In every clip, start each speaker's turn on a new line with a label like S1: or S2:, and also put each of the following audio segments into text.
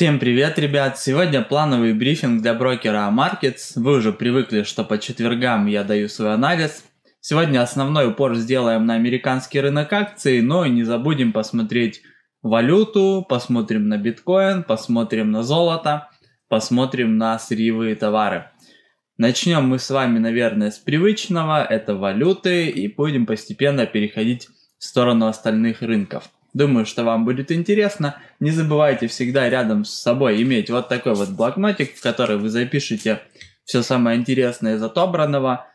S1: Всем привет, ребят! Сегодня плановый брифинг для брокера Markets. Вы уже привыкли, что по четвергам я даю свой анализ. Сегодня основной упор сделаем на американский рынок акций, но не забудем посмотреть валюту, посмотрим на биткоин, посмотрим на золото, посмотрим на сырьевые товары. Начнем мы с вами, наверное, с привычного, это валюты, и будем постепенно переходить в сторону остальных рынков. Думаю, что вам будет интересно. Не забывайте всегда рядом с собой иметь вот такой вот блокнотик, в который вы запишете все самое интересное из отобранного.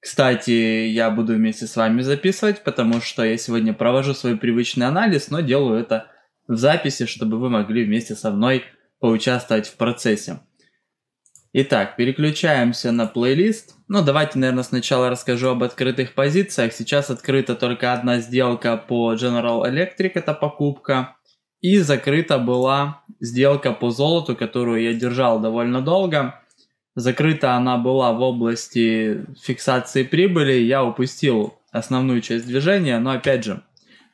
S1: Кстати, я буду вместе с вами записывать, потому что я сегодня провожу свой привычный анализ, но делаю это в записи, чтобы вы могли вместе со мной поучаствовать в процессе. Итак, переключаемся на плейлист. Ну, давайте, наверное, сначала расскажу об открытых позициях. Сейчас открыта только одна сделка по General Electric, это покупка. И закрыта была сделка по золоту, которую я держал довольно долго. Закрыта она была в области фиксации прибыли. Я упустил основную часть движения, но опять же,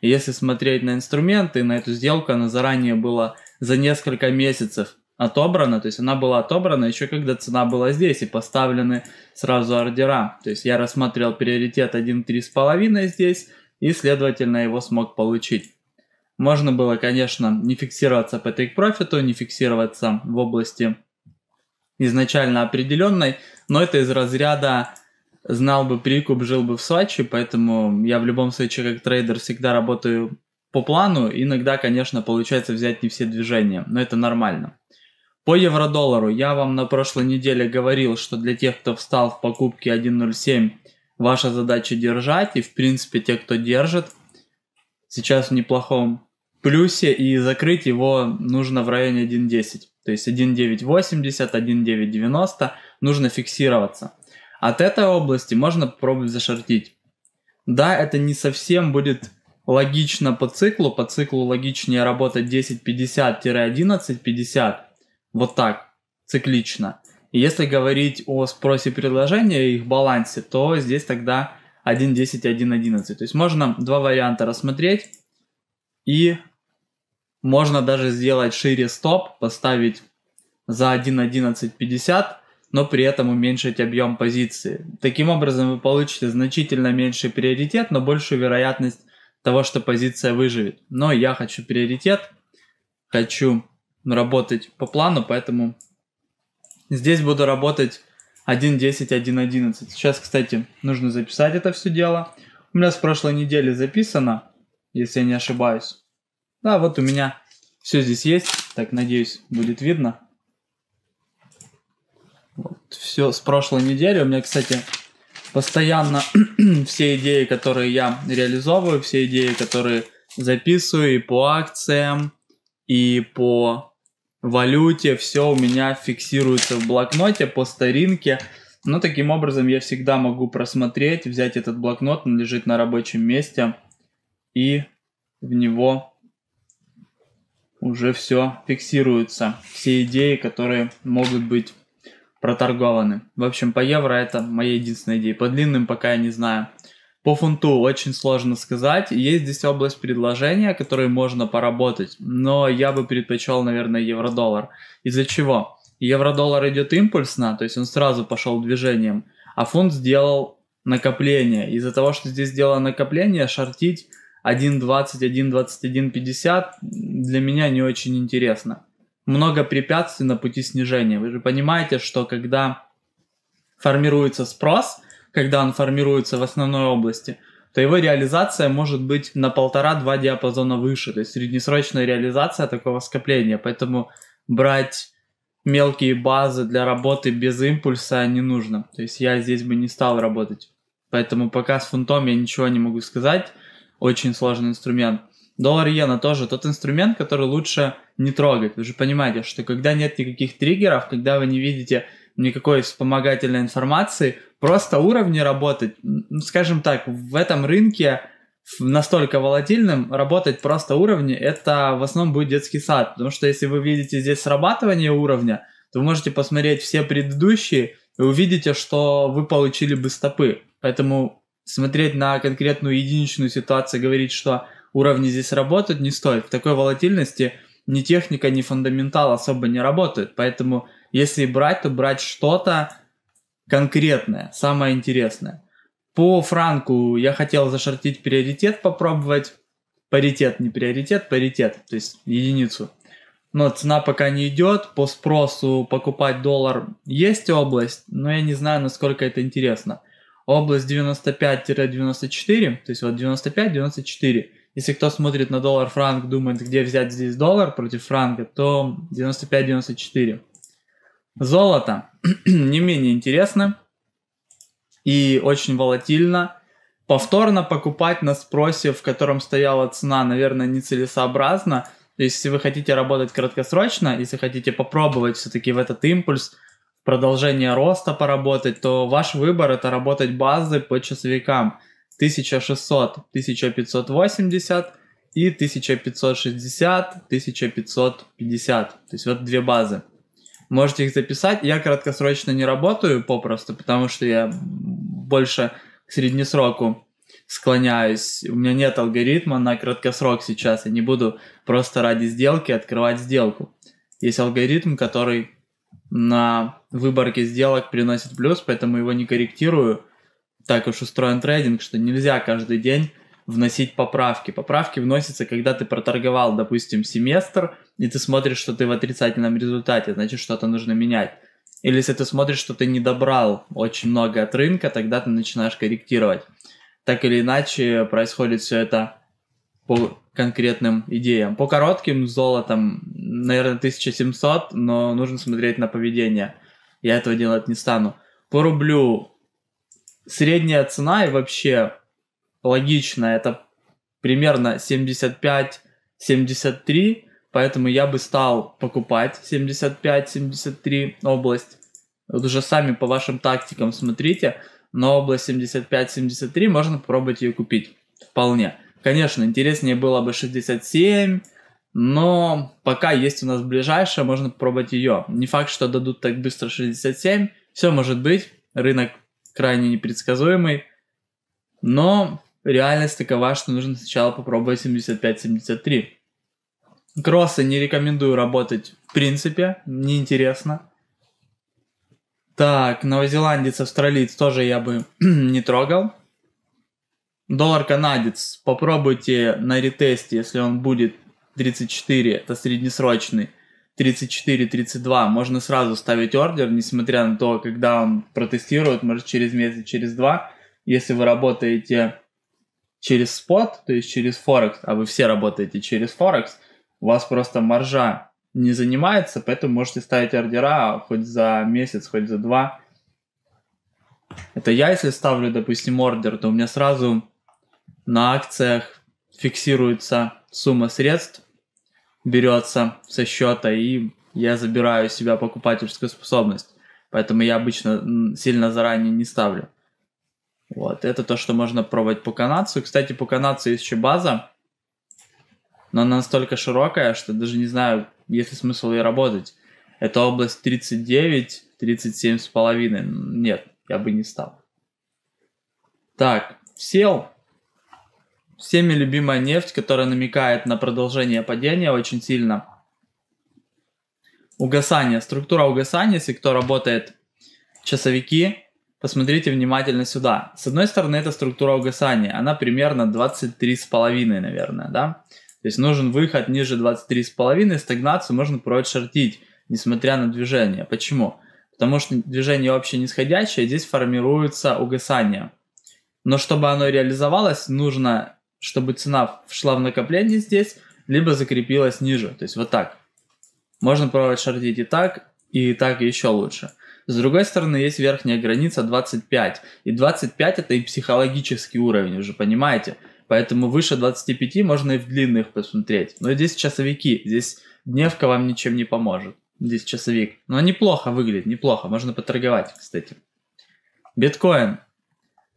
S1: если смотреть на инструменты, на эту сделку, она заранее была за несколько месяцев отобрана, то есть она была отобрана еще когда цена была здесь и поставлены сразу ордера. То есть я рассмотрел приоритет 1.3,5 здесь и, следовательно, его смог получить. Можно было, конечно, не фиксироваться по тейк-профиту, не фиксироваться в области изначально определенной, но это из разряда знал бы прикуп, жил бы в сватче, поэтому я в любом случае как трейдер всегда работаю по плану. Иногда, конечно, получается взять не все движения, но это нормально. По евро-доллару я вам на прошлой неделе говорил, что для тех, кто встал в покупке 1.07, ваша задача держать. И в принципе те, кто держит, сейчас в неплохом плюсе. И закрыть его нужно в районе 1.10. То есть 1.980, 1.990 нужно фиксироваться. От этой области можно попробовать зашортить. Да, это не совсем будет логично по циклу. По циклу логичнее работать 10.50-11.50 вот так, циклично. И если говорить о спросе предложения и их балансе, то здесь тогда 1.10, 1.11. То есть можно два варианта рассмотреть и можно даже сделать шире стоп, поставить за 1.11.50, но при этом уменьшить объем позиции. Таким образом вы получите значительно меньший приоритет, но большую вероятность того, что позиция выживет. Но я хочу приоритет, хочу работать по плану, поэтому здесь буду работать 1.10, 1.11. Сейчас, кстати, нужно записать это все дело. У меня с прошлой недели записано, если я не ошибаюсь. Да, вот у меня все здесь есть. Так, надеюсь, будет видно. Вот, все с прошлой недели. У меня, кстати, постоянно все идеи, которые я реализовываю, все идеи, которые записываю и по акциям, и по валюте, все у меня фиксируется в блокноте по старинке. Но таким образом я всегда могу просмотреть, взять этот блокнот, он лежит на рабочем месте и в него уже все фиксируется. Все идеи, которые могут быть проторгованы. В общем, по евро это моя единственная идея. По длинным пока я не знаю. По фунту очень сложно сказать. Есть здесь область предложения, которой можно поработать, но я бы предпочел, наверное, евро-доллар. Из-за чего? Евро-доллар идет импульсно, то есть он сразу пошел движением, а фунт сделал накопление. Из-за того, что здесь сделано накопление, шортить 1.20, 1.21, 50 для меня не очень интересно. Много препятствий на пути снижения. Вы же понимаете, что когда формируется спрос – когда он формируется в основной области, то его реализация может быть на полтора-два диапазона выше, то есть среднесрочная реализация такого скопления. Поэтому брать мелкие базы для работы без импульса не нужно. То есть я здесь бы не стал работать. Поэтому пока с фунтом я ничего не могу сказать. Очень сложный инструмент. Доллар иена тоже тот инструмент, который лучше не трогать. Вы же понимаете, что когда нет никаких триггеров, когда вы не видите никакой вспомогательной информации, просто уровни работать, ну, скажем так, в этом рынке настолько волатильным, работать просто уровни, это в основном будет детский сад, потому что если вы видите здесь срабатывание уровня, то вы можете посмотреть все предыдущие и увидите, что вы получили бы стопы. Поэтому смотреть на конкретную единичную ситуацию, говорить, что уровни здесь работают, не стоит. В такой волатильности ни техника, ни фундаментал особо не работают, поэтому если брать, то брать что-то конкретное, самое интересное. По франку я хотел зашортить приоритет, попробовать. Паритет, не приоритет, паритет, то есть единицу. Но цена пока не идет, по спросу покупать доллар есть область, но я не знаю, насколько это интересно. Область 95-94, то есть вот 95-94. Если кто смотрит на доллар-франк, думает, где взять здесь доллар против франка, то 95-94. Золото не менее интересно и очень волатильно. Повторно покупать на спросе, в котором стояла цена, наверное, нецелесообразно. То есть, если вы хотите работать краткосрочно, если хотите попробовать все-таки в этот импульс, в продолжение роста поработать, то ваш выбор это работать базы по часовикам 1600, 1580 и 1560, 1550. То есть вот две базы можете их записать. Я краткосрочно не работаю попросту, потому что я больше к среднесроку склоняюсь. У меня нет алгоритма на краткосрок сейчас. Я не буду просто ради сделки открывать сделку. Есть алгоритм, который на выборке сделок приносит плюс, поэтому его не корректирую. Так уж устроен трейдинг, что нельзя каждый день вносить поправки. Поправки вносятся, когда ты проторговал, допустим, семестр, и ты смотришь, что ты в отрицательном результате, значит, что-то нужно менять. Или если ты смотришь, что ты не добрал очень много от рынка, тогда ты начинаешь корректировать. Так или иначе происходит все это по конкретным идеям. По коротким золотом, наверное, 1700, но нужно смотреть на поведение. Я этого делать не стану. По рублю средняя цена и вообще логично, это примерно 75-73, поэтому я бы стал покупать 75-73 область. Вот уже сами по вашим тактикам смотрите, но область 75-73 можно попробовать ее купить. Вполне. Конечно, интереснее было бы 67, но пока есть у нас ближайшая, можно попробовать ее. Не факт, что дадут так быстро 67, все может быть, рынок крайне непредсказуемый, но Реальность такова, что нужно сначала попробовать 75-73. Кроссы не рекомендую работать в принципе, неинтересно. Так, новозеландец, австралиец тоже я бы не трогал. Доллар канадец, попробуйте на ретесте, если он будет 34, это среднесрочный, 34-32, можно сразу ставить ордер, несмотря на то, когда он протестирует, может через месяц, через два. Если вы работаете через спот, то есть через Форекс, а вы все работаете через Форекс, у вас просто маржа не занимается, поэтому можете ставить ордера хоть за месяц, хоть за два. Это я, если ставлю, допустим, ордер, то у меня сразу на акциях фиксируется сумма средств, берется со счета, и я забираю у себя покупательскую способность. Поэтому я обычно сильно заранее не ставлю. Вот, это то, что можно пробовать по канадцу. Кстати, по канадцу есть еще база, но она настолько широкая, что даже не знаю, есть ли смысл ей работать. Это область 39, 37 с половиной. Нет, я бы не стал. Так, сел. Всеми любимая нефть, которая намекает на продолжение падения очень сильно. Угасание. Структура угасания, если кто работает часовики, Посмотрите внимательно сюда. С одной стороны, это структура угасания. Она примерно 23,5, наверное, да? То есть нужен выход ниже 23,5, стагнацию можно прошортить, несмотря на движение. Почему? Потому что движение вообще нисходящее, здесь формируется угасание. Но чтобы оно реализовалось, нужно, чтобы цена вшла в накопление здесь, либо закрепилась ниже. То есть вот так. Можно проводить шортить и так, и так еще лучше. С другой стороны, есть верхняя граница 25. И 25 это и психологический уровень, уже понимаете. Поэтому выше 25 можно и в длинных посмотреть. Но здесь часовики, здесь дневка вам ничем не поможет. Здесь часовик. Но неплохо выглядит, неплохо. Можно поторговать, кстати. Биткоин.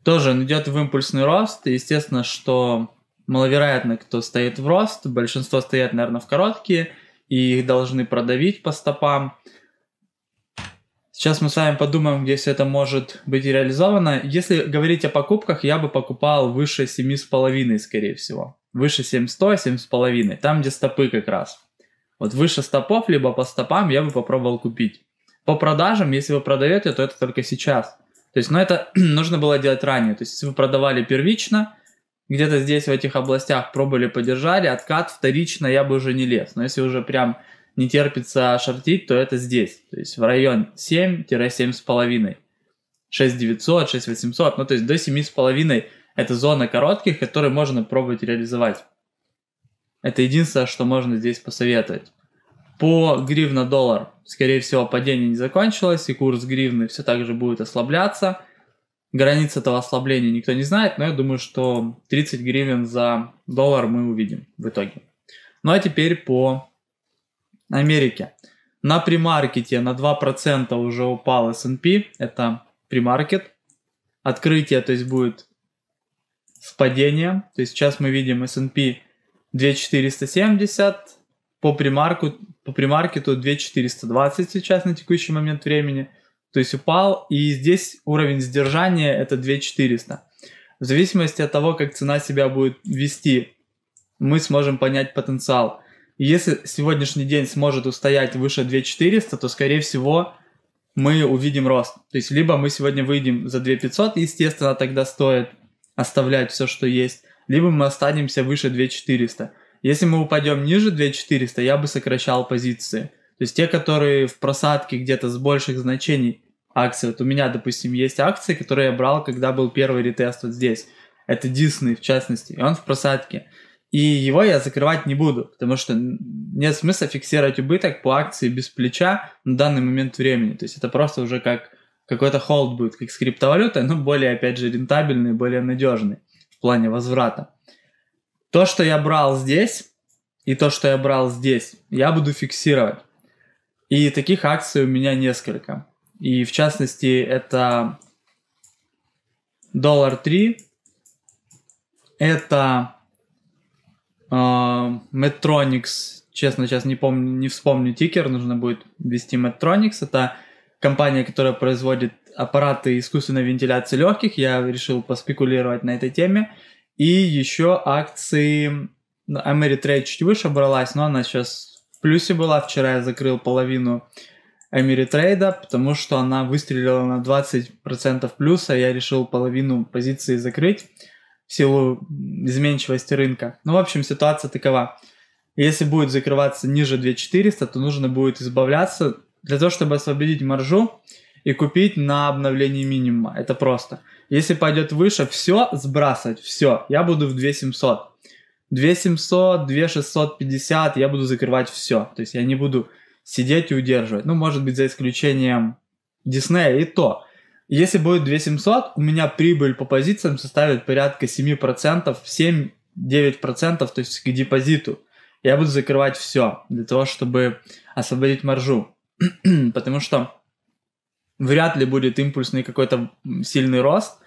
S1: Тоже он идет в импульсный рост. И естественно, что маловероятно, кто стоит в рост. Большинство стоят, наверное, в короткие. И их должны продавить по стопам. Сейчас мы с вами подумаем, где все это может быть реализовано. Если говорить о покупках, я бы покупал выше 7,5, скорее всего. Выше 7,100, 7,5. Там, где стопы как раз. Вот выше стопов, либо по стопам я бы попробовал купить. По продажам, если вы продаете, то это только сейчас. То есть, но ну, это нужно было делать ранее. То есть, если вы продавали первично, где-то здесь, в этих областях пробовали, поддержали, откат вторично я бы уже не лез. Но если уже прям не терпится шортить, то это здесь. То есть в район 7-7,5. 6900, 6800, ну то есть до 7,5 это зона коротких, которые можно пробовать реализовать. Это единственное, что можно здесь посоветовать. По гривна доллар, скорее всего, падение не закончилось, и курс гривны все так же будет ослабляться. Границ этого ослабления никто не знает, но я думаю, что 30 гривен за доллар мы увидим в итоге. Ну а теперь по Америки. На премаркете на 2% уже упал S&P, это премаркет. Открытие, то есть будет с падением. То есть сейчас мы видим S&P 2470, по премарку, по премаркету 2420 сейчас на текущий момент времени. То есть упал, и здесь уровень сдержания это 2400. В зависимости от того, как цена себя будет вести, мы сможем понять потенциал если сегодняшний день сможет устоять выше 2400, то, скорее всего, мы увидим рост. То есть, либо мы сегодня выйдем за 2500, естественно, тогда стоит оставлять все, что есть, либо мы останемся выше 2400. Если мы упадем ниже 2400, я бы сокращал позиции. То есть те, которые в просадке где-то с больших значений акций. Вот у меня, допустим, есть акции, которые я брал, когда был первый ретест вот здесь. Это Disney, в частности, и он в просадке. И его я закрывать не буду, потому что нет смысла фиксировать убыток по акции без плеча на данный момент времени. То есть это просто уже как какой-то холд будет, как с криптовалютой, но более, опять же, рентабельный, более надежный в плане возврата. То, что я брал здесь, и то, что я брал здесь, я буду фиксировать. И таких акций у меня несколько. И в частности, это доллар 3, это а, Metronix, честно, сейчас не помню, не вспомню тикер, нужно будет ввести Metronix. Это компания, которая производит аппараты искусственной вентиляции легких. Я решил поспекулировать на этой теме. И еще акции ну, Ameritrade чуть выше бралась, но она сейчас в плюсе была. Вчера я закрыл половину Ameritrade, потому что она выстрелила на 20% плюса. Я решил половину позиции закрыть в силу изменчивости рынка. Ну, в общем, ситуация такова. Если будет закрываться ниже 2400, то нужно будет избавляться для того, чтобы освободить маржу и купить на обновлении минимума. Это просто. Если пойдет выше, все сбрасывать, все. Я буду в 2700. 2700, 2650, я буду закрывать все. То есть я не буду сидеть и удерживать. Ну, может быть, за исключением Диснея и то. Если будет 2700, у меня прибыль по позициям составит порядка 7%, 7-9%, то есть к депозиту. Я буду закрывать все для того, чтобы освободить маржу. Потому что вряд ли будет импульсный какой-то сильный рост.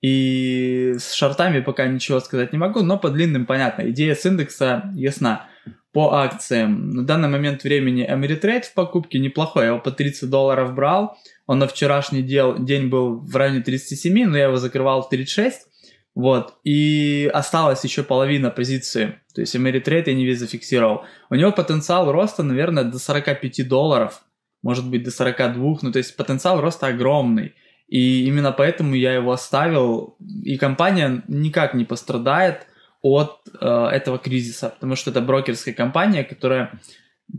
S1: И с шортами пока ничего сказать не могу, но по длинным понятно. Идея с индекса ясна. По акциям. На данный момент времени Ameritrade в покупке неплохой. Я его по 30 долларов брал. Он на вчерашний дел, день был в районе 37, но я его закрывал в 36. Вот. И осталась еще половина позиции. То есть Эмеритрейд я не зафиксировал. У него потенциал роста, наверное, до 45 долларов. Может быть, до 42. Ну, то есть потенциал роста огромный. И именно поэтому я его оставил. И компания никак не пострадает от э, этого кризиса, потому что это брокерская компания, которая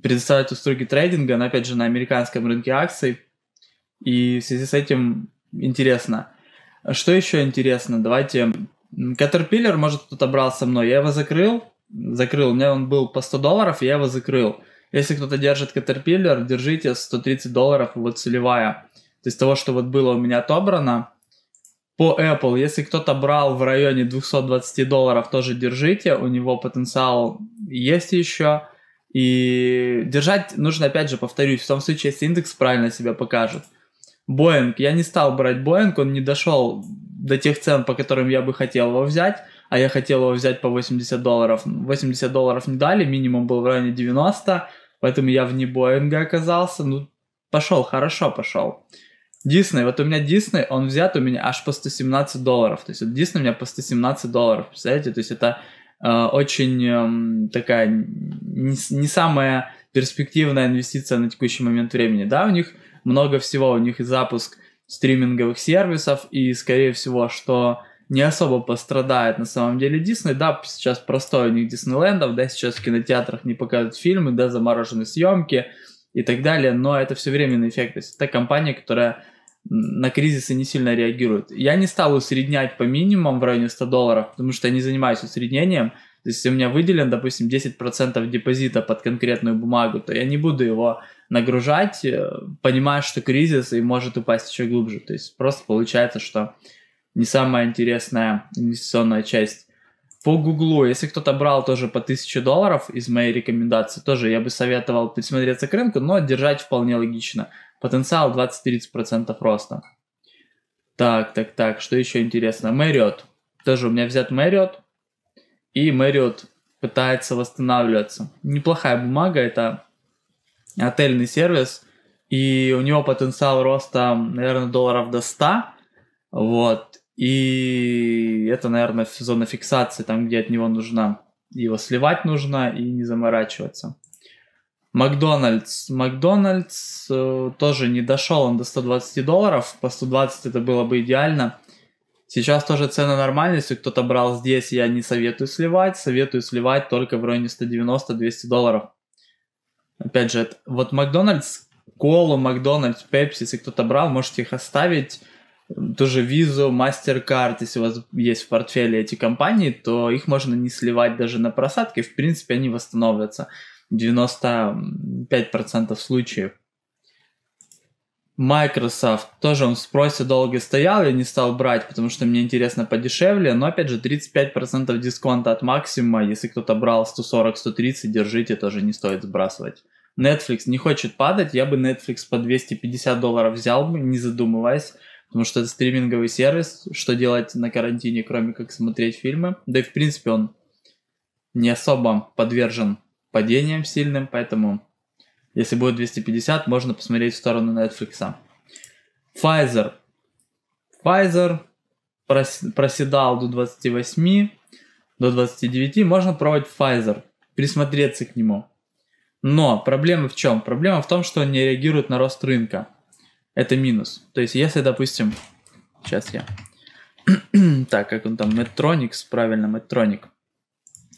S1: предоставляет услуги трейдинга, но опять же на американском рынке акций. И в связи с этим интересно. Что еще интересно? Давайте... Caterpillar, может, кто-то брал со мной. Я его закрыл. Закрыл. У меня он был по 100 долларов, я его закрыл. Если кто-то держит Caterpillar, держите 130 долларов вот целевая. То есть того, что вот было у меня отобрано. По Apple, если кто-то брал в районе 220 долларов, тоже держите. У него потенциал есть еще. И держать нужно, опять же, повторюсь, в том случае, если индекс правильно себя покажет. Боинг. Я не стал брать Боинг, он не дошел до тех цен, по которым я бы хотел его взять, а я хотел его взять по 80 долларов. 80 долларов не дали, минимум был в районе 90, поэтому я вне Боинга оказался. Ну, пошел, хорошо пошел. Дисней, вот у меня Дисней, он взят у меня аж по 117 долларов. То есть вот Дисней у меня по 117 долларов, представляете? То есть это э, очень э, такая не, не самая перспективная инвестиция на текущий момент времени. Да, у них много всего. У них и запуск стриминговых сервисов, и, скорее всего, что не особо пострадает на самом деле Дисней. Да, сейчас простой у них Диснейлендов, да, сейчас в кинотеатрах не показывают фильмы, да, заморожены съемки и так далее, но это все временный эффект. То есть это компания, которая на кризисы не сильно реагирует. Я не стал усреднять по минимумам в районе 100 долларов, потому что я не занимаюсь усреднением. То есть, если у меня выделен, допустим, 10% депозита под конкретную бумагу, то я не буду его нагружать, э, понимая, что кризис и может упасть еще глубже. То есть просто получается, что не самая интересная инвестиционная часть. По Гуглу, если кто-то брал тоже по 1000 долларов из моей рекомендации, тоже я бы советовал присмотреться к рынку, но держать вполне логично. Потенциал 20-30% роста. Так, так, так, что еще интересно? Мэриот. Тоже у меня взят Мэриот. И Мэриот пытается восстанавливаться. Неплохая бумага, это отельный сервис, и у него потенциал роста, наверное, долларов до 100, вот, и это, наверное, зона фиксации, там, где от него нужна. Его сливать нужно и не заморачиваться. Макдональдс. Макдональдс э, тоже не дошел он до 120 долларов. По 120 это было бы идеально. Сейчас тоже цены нормальные. Если кто-то брал здесь, я не советую сливать. Советую сливать только в районе 190-200 долларов. Опять же, вот Макдональдс, Колу, Макдональдс, Пепси, если кто-то брал, можете их оставить. Тоже Визу, MasterCard, если у вас есть в портфеле эти компании, то их можно не сливать даже на просадке. В принципе, они восстановятся. 95% случаев. Microsoft, тоже он в спросе долго стоял, я не стал брать, потому что мне интересно подешевле, но опять же 35% дисконта от максимума если кто-то брал 140-130, держите, тоже не стоит сбрасывать. Netflix не хочет падать, я бы Netflix по 250 долларов взял бы, не задумываясь, потому что это стриминговый сервис, что делать на карантине, кроме как смотреть фильмы. Да и в принципе он не особо подвержен падениям сильным, поэтому если будет 250, можно посмотреть в сторону Netflix. Pfizer. Pfizer проседал до 28, до 29, можно пробовать Pfizer, присмотреться к нему. Но проблема в чем? Проблема в том, что он не реагирует на рост рынка. Это минус. То есть, если, допустим, сейчас я... так, как он там, Metronics, правильно, Metronic,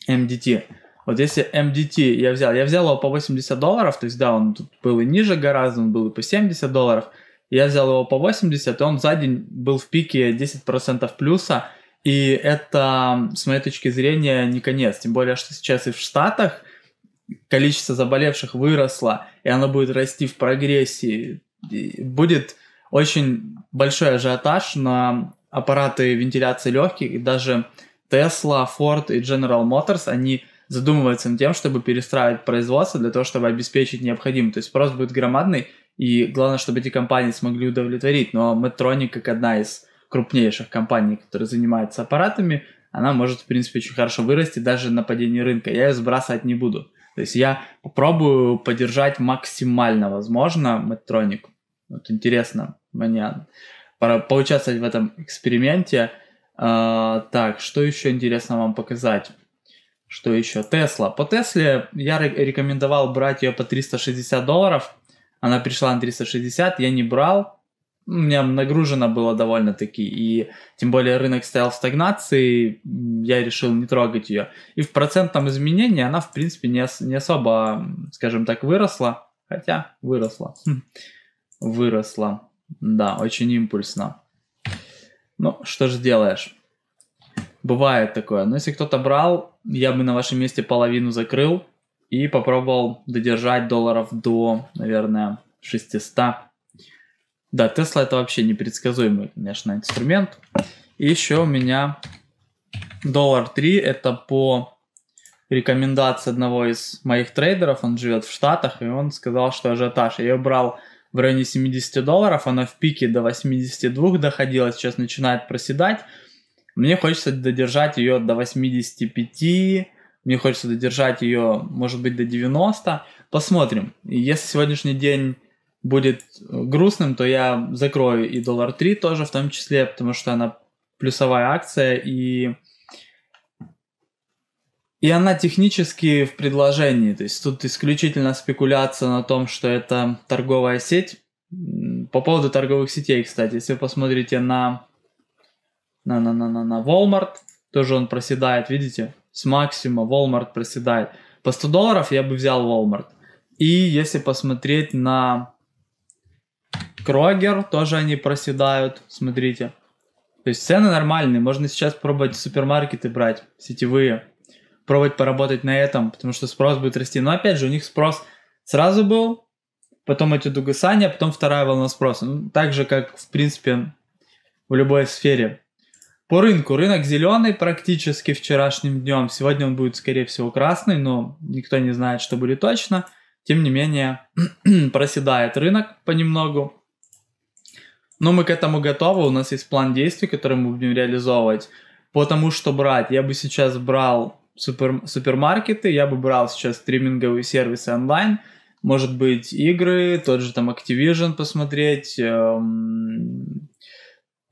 S1: MDT. Вот если MDT я взял, я взял его по 80 долларов, то есть, да, он тут был и ниже гораздо, он был и по 70 долларов. Я взял его по 80, и он за день был в пике 10% плюса, и это, с моей точки зрения, не конец. Тем более, что сейчас и в Штатах – количество заболевших выросло, и оно будет расти в прогрессии. Будет очень большой ажиотаж на аппараты вентиляции легких, и даже Tesla, Ford и General Motors, они задумываются над тем, чтобы перестраивать производство для того, чтобы обеспечить необходимое. То есть спрос будет громадный, и главное, чтобы эти компании смогли удовлетворить. Но Medtronic, как одна из крупнейших компаний, которая занимается аппаратами, она может, в принципе, очень хорошо вырасти даже на падении рынка. Я ее сбрасывать не буду. То есть я попробую поддержать максимально возможно Мэттроник. Вот интересно, мне пора поучаствовать в этом эксперименте. А, так, что еще интересно вам показать? Что еще? Тесла. По Тесле я рекомендовал брать ее по 360 долларов. Она пришла на 360, я не брал у меня нагружено было довольно-таки, и тем более рынок стоял в стагнации, я решил не трогать ее. И в процентном изменении она, в принципе, не, не особо, скажем так, выросла, хотя выросла. Хм, выросла, да, очень импульсно. Ну, что же делаешь? Бывает такое. Но если кто-то брал, я бы на вашем месте половину закрыл и попробовал додержать долларов до, наверное, 600 да, Тесла это вообще непредсказуемый, конечно, инструмент. И еще у меня доллар 3 это по рекомендации одного из моих трейдеров, он живет в Штатах, и он сказал, что ажиотаж. Я ее брал в районе 70 долларов, она в пике до 82 доходила, сейчас начинает проседать. Мне хочется додержать ее до 85, мне хочется додержать ее, может быть, до 90. Посмотрим. Если сегодняшний день будет грустным, то я закрою и доллар 3 тоже в том числе, потому что она плюсовая акция и и она технически в предложении, то есть тут исключительно спекуляция на том, что это торговая сеть. По поводу торговых сетей, кстати, если вы посмотрите на на на на на, на Walmart, тоже он проседает, видите, с максима Walmart проседает. По 100 долларов я бы взял Walmart. И если посмотреть на Крогер, тоже они проседают, смотрите. То есть цены нормальные, можно сейчас пробовать супермаркеты брать, сетевые, пробовать поработать на этом, потому что спрос будет расти. Но опять же, у них спрос сразу был, потом эти дугасания, потом вторая волна спроса. Ну, так же, как, в принципе, в любой сфере. По рынку. Рынок зеленый практически вчерашним днем. Сегодня он будет, скорее всего, красный, но никто не знает, что будет точно – тем не менее, проседает рынок понемногу. Но мы к этому готовы, у нас есть план действий, который мы будем реализовывать. Потому что брать, я бы сейчас брал супер, супермаркеты, я бы брал сейчас стриминговые сервисы онлайн, может быть, игры, тот же там Activision посмотреть, эм,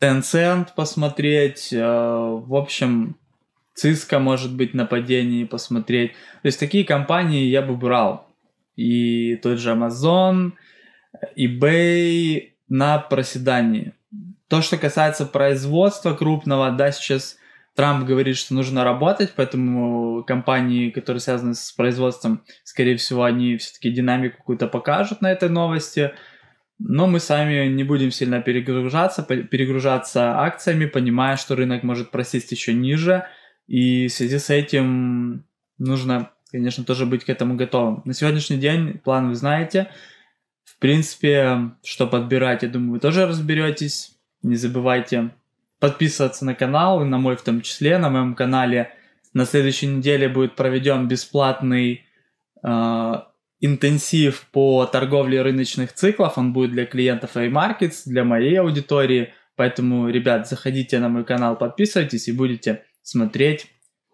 S1: Tencent посмотреть, э, в общем, Cisco, может быть, нападение посмотреть. То есть такие компании я бы брал и тот же Amazon, eBay на проседании. То, что касается производства крупного, да, сейчас Трамп говорит, что нужно работать, поэтому компании, которые связаны с производством, скорее всего, они все-таки динамику какую-то покажут на этой новости. Но мы сами не будем сильно перегружаться, перегружаться акциями, понимая, что рынок может просесть еще ниже. И в связи с этим нужно конечно, тоже быть к этому готовым. На сегодняшний день план вы знаете. В принципе, что подбирать, я думаю, вы тоже разберетесь. Не забывайте подписываться на канал, и на мой в том числе, на моем канале. На следующей неделе будет проведен бесплатный э, интенсив по торговле рыночных циклов. Он будет для клиентов iMarkets, для моей аудитории. Поэтому, ребят, заходите на мой канал, подписывайтесь и будете смотреть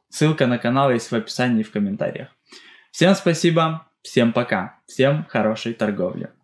S1: Ссылка на канал есть в описании и в комментариях. Всем спасибо, всем пока, всем хорошей торговли.